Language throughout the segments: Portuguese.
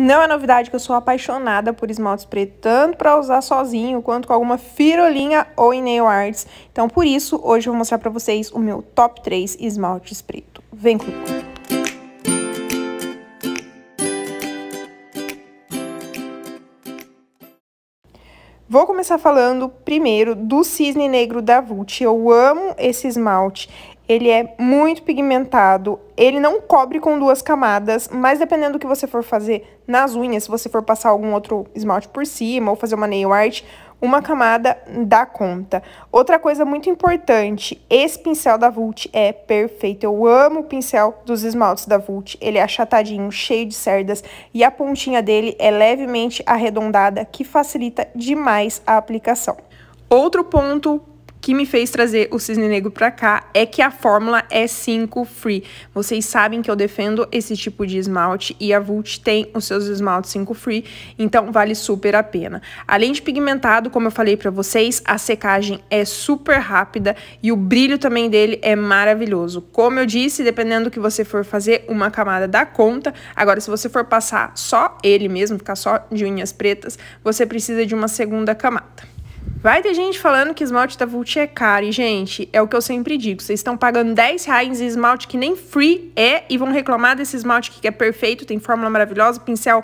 Não é novidade que eu sou apaixonada por esmaltes preto, tanto para usar sozinho quanto com alguma firolinha ou em nail arts. Então, por isso, hoje eu vou mostrar para vocês o meu top 3 esmaltes preto. Vem comigo! Vou começar falando primeiro do Cisne Negro da Vult. Eu amo esse esmalte. Ele é muito pigmentado, ele não cobre com duas camadas, mas dependendo do que você for fazer nas unhas, se você for passar algum outro esmalte por cima ou fazer uma nail art, uma camada dá conta. Outra coisa muito importante, esse pincel da Vult é perfeito. Eu amo o pincel dos esmaltes da Vult. Ele é achatadinho, cheio de cerdas e a pontinha dele é levemente arredondada, que facilita demais a aplicação. Outro ponto que me fez trazer o cisne negro para cá é que a fórmula é 5 free. Vocês sabem que eu defendo esse tipo de esmalte e a Vult tem os seus esmaltes 5 free, então vale super a pena. Além de pigmentado, como eu falei para vocês, a secagem é super rápida e o brilho também dele é maravilhoso. Como eu disse, dependendo do que você for fazer, uma camada dá conta. Agora, se você for passar só ele mesmo, ficar só de unhas pretas, você precisa de uma segunda camada. Vai ter gente falando que esmalte da Vult é caro. E, gente, é o que eu sempre digo. Vocês estão pagando 10 reais em esmalte que nem free é e vão reclamar desse esmalte que é perfeito, tem fórmula maravilhosa, pincel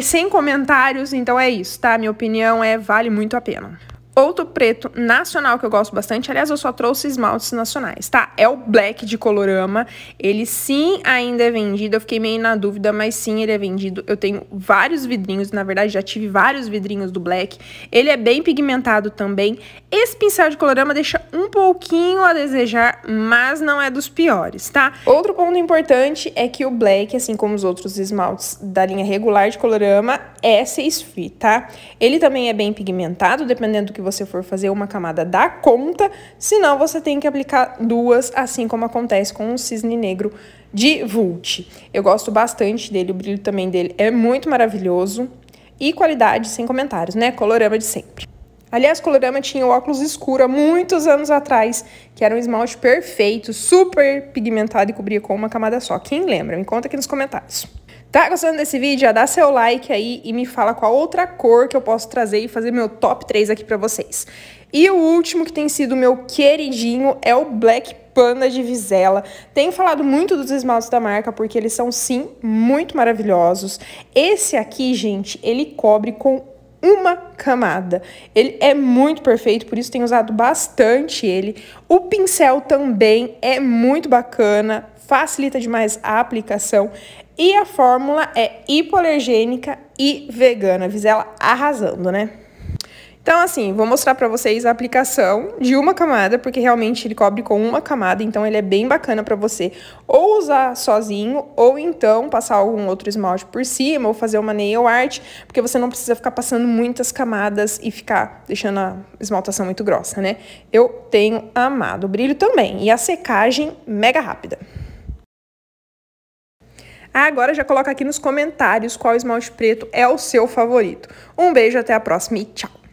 sem comentários. Então é isso, tá? Minha opinião é vale muito a pena. Outro preto nacional que eu gosto bastante, aliás, eu só trouxe esmaltes nacionais, tá? É o Black de Colorama. Ele sim ainda é vendido, eu fiquei meio na dúvida, mas sim ele é vendido. Eu tenho vários vidrinhos, na verdade já tive vários vidrinhos do Black. Ele é bem pigmentado também. Esse pincel de Colorama deixa um pouquinho a desejar, mas não é dos piores, tá? Outro ponto importante é que o Black, assim como os outros esmaltes da linha regular de Colorama, é 6 free, tá? Ele também é bem pigmentado, dependendo do que você for fazer uma camada dá conta, senão você tem que aplicar duas, assim como acontece com o cisne negro de Vult. Eu gosto bastante dele, o brilho também dele é muito maravilhoso. E qualidade, sem comentários, né? Colorama de sempre. Aliás, Colorama tinha o óculos escuro há muitos anos atrás, que era um esmalte perfeito, super pigmentado e cobria com uma camada só. Quem lembra? Me conta aqui nos comentários. Tá gostando desse vídeo? dá seu like aí e me fala qual outra cor que eu posso trazer e fazer meu top 3 aqui pra vocês. E o último que tem sido meu queridinho é o Black Panda de Visela. Tenho falado muito dos esmaltes da marca porque eles são, sim, muito maravilhosos. Esse aqui, gente, ele cobre com uma camada. Ele é muito perfeito, por isso tenho usado bastante ele. O pincel também é muito bacana, facilita demais a aplicação. E a fórmula é hipoalergênica e vegana. Visela arrasando, né? Então, assim, vou mostrar para vocês a aplicação de uma camada, porque realmente ele cobre com uma camada, então ele é bem bacana para você ou usar sozinho, ou então passar algum outro esmalte por cima, ou fazer uma nail art, porque você não precisa ficar passando muitas camadas e ficar deixando a esmaltação muito grossa, né? Eu tenho amado o brilho também, e a secagem mega rápida. Ah, agora já coloca aqui nos comentários qual esmalte preto é o seu favorito. Um beijo, até a próxima e tchau!